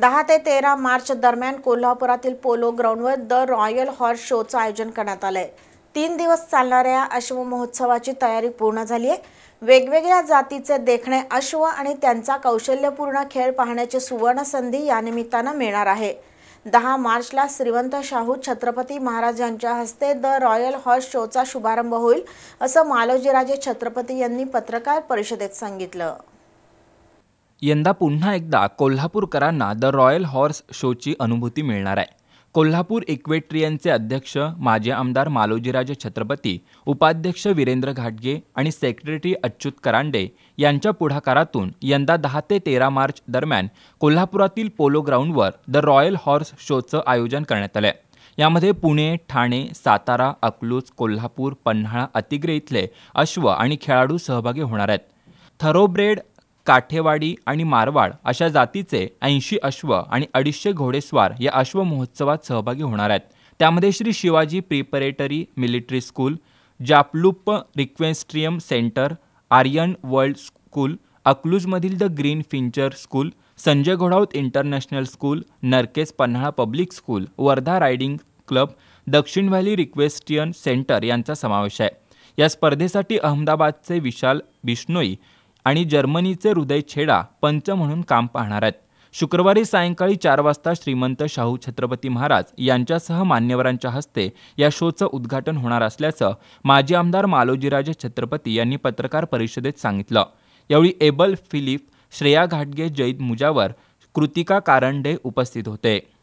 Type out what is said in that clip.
दहा ते तेरा मार्च दरम्यान कोल्हापुरातील पोलो ग्राउंडवर द रॉयल हॉर्स शोचं आयोजन करण्यात आलं आहे तीन दिवस चालणाऱ्या अश्व महोत्सवाची तयारी पूर्ण झाली आहे वेगवेगळ्या जातीचे देखणे अश्व आणि त्यांचा कौशल्यपूर्ण खेळ पाहण्याची सुवर्ण संधी या निमित्तानं मिळणार आहे दहा मार्चला श्रीवंत शाहू छत्रपती महाराज यांच्या हस्ते द रॉयल हॉर्स शोचा शुभारंभ होईल असं मालोजीराजे छत्रपती यांनी पत्रकार परिषदेत सांगितलं यंदा पुन्हा एकदा कोल्हापूरकरांना द रॉयल हॉर्स शोची अनुभूती मिळणार आहे कोल्हापूर इक्वेट्रियनचे अध्यक्ष माजी आमदार मालोजीराजे छत्रपती उपाध्यक्ष वीरेंद्र घाटगे आणि सेक्रेटरी अच्युत करांडे यांच्या पुढाकारातून यंदा दहा ते तेरा मार्च दरम्यान कोल्हापुरातील पोलो ग्राउंडवर द रॉयल हॉर्स शोचं आयोजन करण्यात आलं आहे यामध्ये पुणे ठाणे सातारा अकलूज कोल्हापूर पन्हाळा अतिग्रे इथले अश्व आणि खेळाडू सहभागी होणार आहेत थरोब्रेड काठेवाडी आणि मारवाड अशा जातीचे ऐंशी अश्व आणि अडीचशे घोडेस्वार या अश्व महोत्सवात सहभागी होणार आहेत त्यामध्ये Shri Shivaji preparatory military school Japlup equestrian centre Aryan world school अक्लूजमधील the green finger school Sanjay Ghodawat international school नरकेस Panhala public school Wardha riding club Dakshin valley equestrian centre यांचा समावेश आहे या स्पर्धेसाठी अहमदाबादचे विशाल बिष्णोई आणि जर्मनीचे हृदय छेडा पंच म्हणून काम पाहणार आहेत शुक्रवारी सायंकाळी चार वाजता श्रीमंत शाहू छत्रपती महाराज यांच्यासह मान्यवरांच्या हस्ते या शोचं उद्घाटन होणार असल्याचं माजी आमदार मालोजीराजे छत्रपती यांनी पत्रकार परिषदेत सांगितलं यावेळी एबल फिलिप श्रेया घाटगे जैद मुजावर कृतिका कारंडे उपस्थित होते